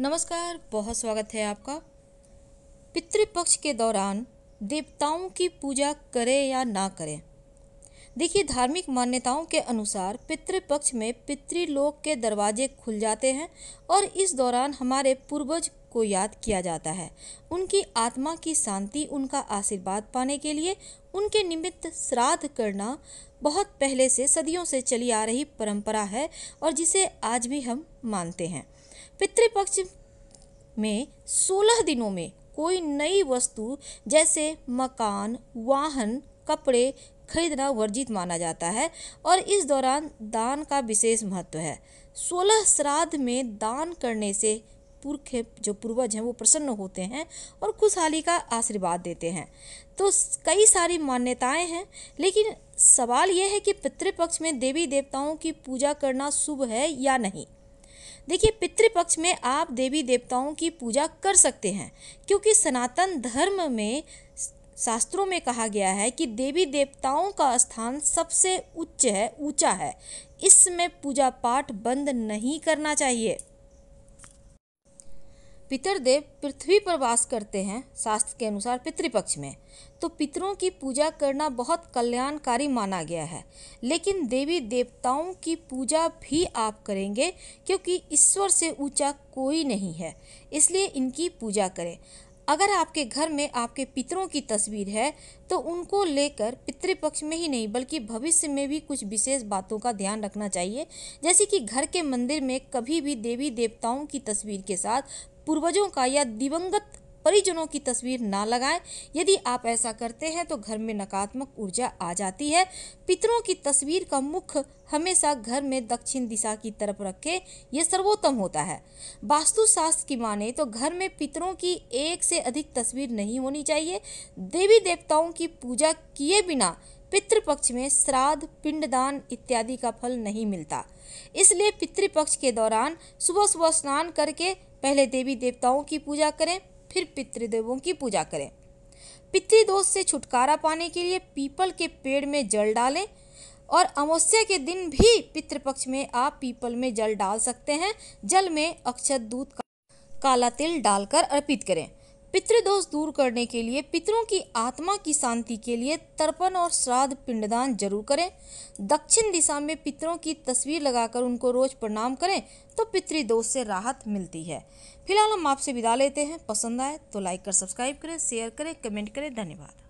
नमस्कार बहुत स्वागत है आपका पितृपक्ष के दौरान देवताओं की पूजा करें या ना करें देखिए धार्मिक मान्यताओं के अनुसार पितृपक्ष में पितृलोक के दरवाजे खुल जाते हैं और इस दौरान हमारे पूर्वज को याद किया जाता है उनकी आत्मा की शांति उनका आशीर्वाद पाने के लिए उनके निमित्त श्राद्ध करना बहुत पहले से सदियों से चली आ रही परंपरा है और जिसे आज भी हम मानते हैं पितृपक्ष में सोलह दिनों में कोई नई वस्तु जैसे मकान वाहन कपड़े खरीदना वर्जित माना जाता है और इस दौरान दान का विशेष महत्व है सोलह श्राद्ध में दान करने से पुरख जो पूर्वज हैं वो प्रसन्न होते हैं और खुशहाली का आशीर्वाद देते हैं तो कई सारी मान्यताएं हैं लेकिन सवाल यह है कि पितृपक्ष में देवी देवताओं की पूजा करना शुभ है या नहीं देखिए पितृपक्ष में आप देवी देवताओं की पूजा कर सकते हैं क्योंकि सनातन धर्म में शास्त्रों में कहा गया है कि देवी देवताओं का स्थान सबसे उच्च है ऊंचा है इसमें पूजा पाठ बंद नहीं करना चाहिए पितरदेव पृथ्वी पर वास करते हैं शास्त्र के अनुसार पितृपक्ष में तो पितरों की पूजा करना बहुत कल्याणकारी माना गया है लेकिन देवी देवताओं की पूजा भी आप करेंगे क्योंकि ईश्वर से ऊंचा कोई नहीं है इसलिए इनकी पूजा करें अगर आपके घर में आपके पितरों की तस्वीर है तो उनको लेकर पितृपक्ष में ही नहीं बल्कि भविष्य में भी कुछ विशेष बातों का ध्यान रखना चाहिए जैसे कि घर के मंदिर में कभी भी देवी देवताओं की तस्वीर के साथ पूर्वजों का या दिवंगत परिजनों की तस्वीर ना लगाएं यदि आप ऐसा करते हैं तो घर में नकारात्मक ऊर्जा आ जाती है पितरों की तस्वीर का मुख हमेशा घर में दक्षिण दिशा की तरफ रखें यह सर्वोत्तम होता है वास्तुशास्त्र की माने तो घर में पितरों की एक से अधिक तस्वीर नहीं होनी चाहिए देवी देवताओं की पूजा किए बिना पितृपक्ष में श्राद्ध पिंडदान इत्यादि का फल नहीं मिलता इसलिए पितृपक्ष के दौरान सुबह सुबह स्नान करके पहले देवी देवताओं की पूजा करें फिर पितृदेवों की पूजा करें पितृदोष से छुटकारा पाने के लिए पीपल के पेड़ में जल डालें और अमावस्या के दिन भी पितृपक्ष में आप पीपल में जल डाल सकते हैं जल में अक्षत दूध का काला तिल डालकर अर्पित करें पितृदोष दूर करने के लिए पितरों की आत्मा की शांति के लिए तर्पण और श्राद्ध पिंडदान जरूर करें दक्षिण दिशा में पितरों की तस्वीर लगाकर उनको रोज प्रणाम करें तो पितृदोष से राहत मिलती है फिलहाल हम आपसे विदा लेते हैं पसंद आए तो लाइक कर सब्सक्राइब करें शेयर करें कमेंट करें धन्यवाद